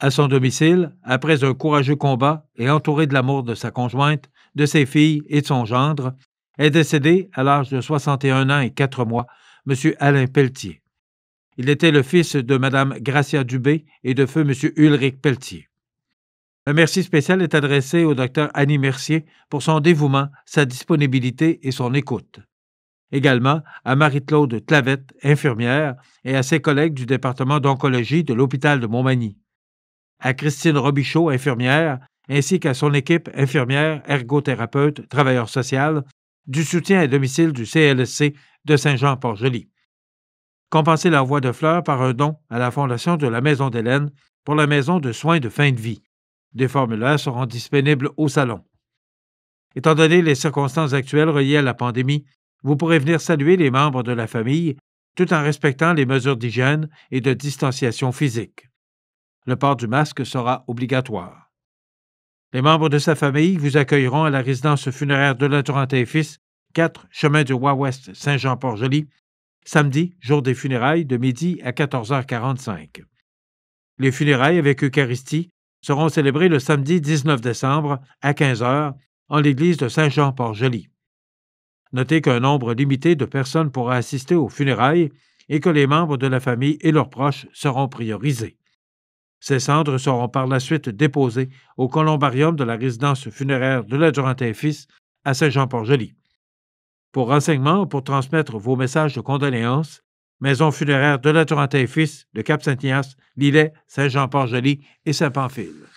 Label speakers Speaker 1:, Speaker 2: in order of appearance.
Speaker 1: à son domicile, après un courageux combat et entouré de l'amour de sa conjointe, de ses filles et de son gendre, est décédé à l'âge de 61 ans et 4 mois, M. Alain Pelletier. Il était le fils de Mme Gracia Dubé et de feu M. Ulrich Pelletier. Un merci spécial est adressé au docteur Annie Mercier pour son dévouement, sa disponibilité et son écoute. Également à Marie-Claude Clavette, infirmière, et à ses collègues du département d'oncologie de l'hôpital de Montmagny à Christine Robichaud, infirmière, ainsi qu'à son équipe infirmière, ergothérapeute, travailleur social, du soutien à domicile du CLSC de Saint-Jean-Port-Joli. Compenser l'envoi de fleurs par un don à la Fondation de la Maison d'Hélène pour la maison de soins de fin de vie. Des formulaires seront disponibles au salon. Étant donné les circonstances actuelles reliées à la pandémie, vous pourrez venir saluer les membres de la famille tout en respectant les mesures d'hygiène et de distanciation physique le port du masque sera obligatoire. Les membres de sa famille vous accueilleront à la résidence funéraire de La Durante et Fils, 4 Chemin du Roi Ouest, Saint-Jean-Port-Joli, samedi, jour des funérailles, de midi à 14h45. Les funérailles avec Eucharistie seront célébrées le samedi 19 décembre à 15h en l'église de Saint-Jean-Port-Joli. Notez qu'un nombre limité de personnes pourra assister aux funérailles et que les membres de la famille et leurs proches seront priorisés. Ces cendres seront par la suite déposées au columbarium de la résidence funéraire de la Durantin-Fils à Saint-Jean-Port-Joli. Pour renseignements ou pour transmettre vos messages de condoléances, Maison funéraire de la Durantin-Fils de Cap-Saint-Ignace, Lillet, Saint-Jean-Port-Joli et Saint-Pamphile.